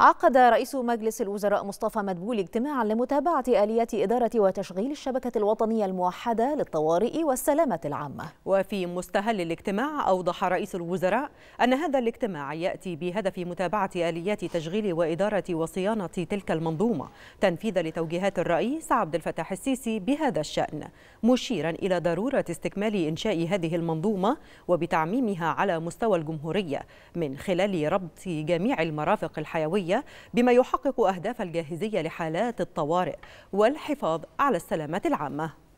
عقد رئيس مجلس الوزراء مصطفى مدبول اجتماعا لمتابعة آليات إدارة وتشغيل الشبكة الوطنية الموحدة للطوارئ والسلامة العامة وفي مستهل الاجتماع أوضح رئيس الوزراء أن هذا الاجتماع يأتي بهدف متابعة آليات تشغيل وإدارة وصيانة تلك المنظومة تنفيذا لتوجيهات الرئيس عبد الفتاح السيسي بهذا الشأن مشيرا إلى ضرورة استكمال إنشاء هذه المنظومة وبتعميمها على مستوى الجمهورية من خلال ربط جميع المرافق الحيوية الصحية بما يحقق أهداف الجاهزية لحالات الطوارئ والحفاظ على السلامة العامة